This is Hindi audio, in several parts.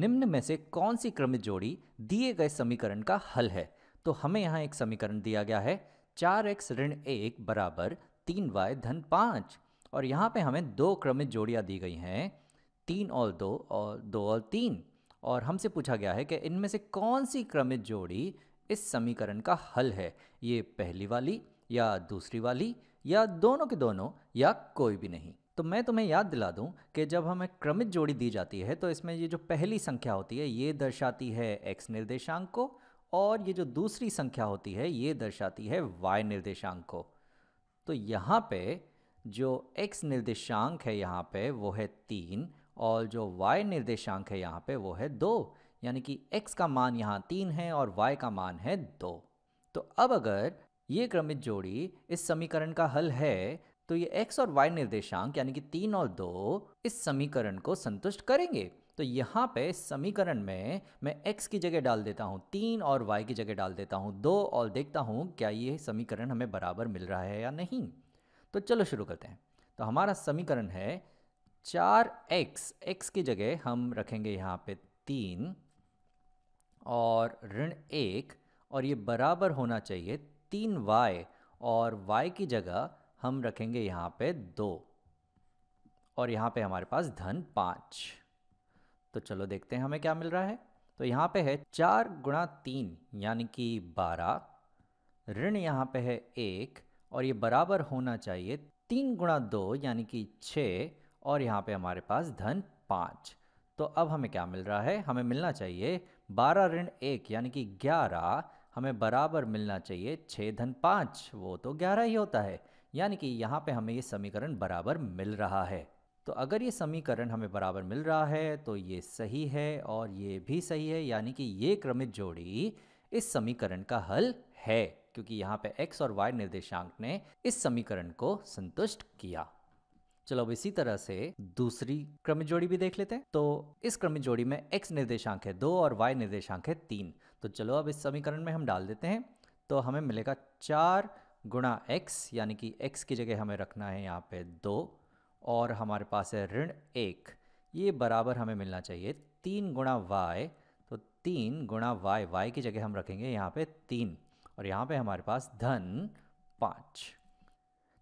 निम्न में से कौन सी क्रमिक जोड़ी दिए गए समीकरण का हल है तो हमें यहाँ एक समीकरण दिया गया है चार एक्स ऋण एक बराबर तीन वाई धन पाँच और यहाँ पे हमें दो क्रमित जोड़ियाँ दी गई हैं तीन और दो और दो और तीन और हमसे पूछा गया है कि इनमें से कौन सी क्रमित जोड़ी इस समीकरण का हल है ये पहली वाली या दूसरी वाली या दोनों के दोनों या कोई भी नहीं तो मैं तुम्हें याद दिला दूं कि जब हमें क्रमित जोड़ी दी जाती है तो इसमें ये जो पहली संख्या होती है ये दर्शाती है एक्स निर्देशांक को और ये जो दूसरी संख्या होती है ये दर्शाती है वाई निर्देशांक को तो यहाँ पे जो एक्स निर्देशांक है यहाँ पे वो है तीन और जो वाई निर्देशांक है यहाँ पे वो है दो यानी कि एक्स का मान यहाँ तीन है और वाई का मान है दो तो अब अगर ये क्रमित जोड़ी इस समीकरण का हल है तो ये एक्स और वाई निर्देशांक यानी कि तीन और दो इस समीकरण को संतुष्ट करेंगे तो यहाँ पे इस समीकरण में मैं x की जगह डाल देता हूँ तीन और y की जगह डाल देता हूँ दो और देखता हूँ क्या ये समीकरण हमें बराबर मिल रहा है या नहीं तो चलो शुरू करते हैं तो हमारा समीकरण है चार एक्स एक्स की जगह हम रखेंगे यहाँ पे तीन और ऋण एक और ये बराबर होना चाहिए तीन वाई और वाई की जगह हम रखेंगे यहाँ पे दो और यहाँ पे हमारे पास धन पाँच तो चलो देखते हैं हमें क्या मिल रहा है तो यहाँ पे है चार गुणा तीन यानी कि बारह ऋण यहाँ पे है एक और ये बराबर होना चाहिए तीन गुणा दो यानी कि छः और यहाँ पे हमारे पास धन पाँच तो अब हमें क्या मिल रहा है हमें मिलना चाहिए बारह ऋण एक यानी कि ग्यारह हमें बराबर मिलना चाहिए छः धन पाँच वो तो ग्यारह ही होता है यानी कि यहाँ पे हमें ये समीकरण बराबर मिल रहा है तो अगर ये समीकरण हमें बराबर मिल रहा है तो ये सही है और ये भी सही है यानी कि ये क्रमित जोड़ी इस समीकरण का हल है क्योंकि यहाँ पे x और y निर्देशांक ने इस समीकरण को संतुष्ट किया चलो अब इसी तरह से दूसरी क्रमित जोड़ी भी देख लेते हैं तो इस क्रमित जोड़ी में x निर्देशांक है दो और y निर्देशांक है तीन तो चलो अब इस समीकरण में हम डाल देते हैं तो हमें मिलेगा चार गुणा एक्स यानी कि एक्स की जगह हमें रखना है यहाँ पे दो और हमारे पास है ऋण एक ये बराबर हमें मिलना चाहिए तीन गुणा वाई तो तीन गुणा वाई वाई की जगह हम रखेंगे यहाँ पे तीन और यहाँ पे हमारे पास धन पाँच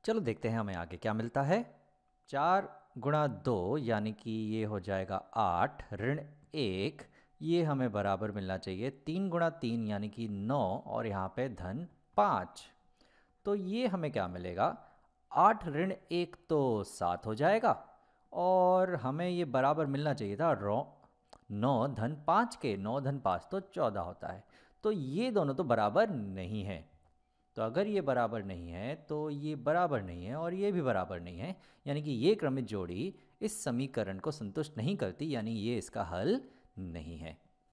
चलो देखते हैं हमें आगे क्या मिलता है चार गुणा दो यानी कि ये हो जाएगा आठ ऋण एक ये हमें बराबर मिलना चाहिए तीन गुणा तीन यानी कि नौ और यहाँ पे धन पाँच तो ये हमें क्या मिलेगा आठ ऋण एक तो सात हो जाएगा और हमें ये बराबर मिलना चाहिए था रौ नौ धन पाँच के नौ धन पाँच तो चौदह होता है तो ये दोनों तो बराबर नहीं है तो अगर ये बराबर नहीं है तो ये बराबर नहीं है और ये भी बराबर नहीं है यानी कि ये क्रमित जोड़ी इस समीकरण को संतुष्ट नहीं करती यानी ये इसका हल नहीं है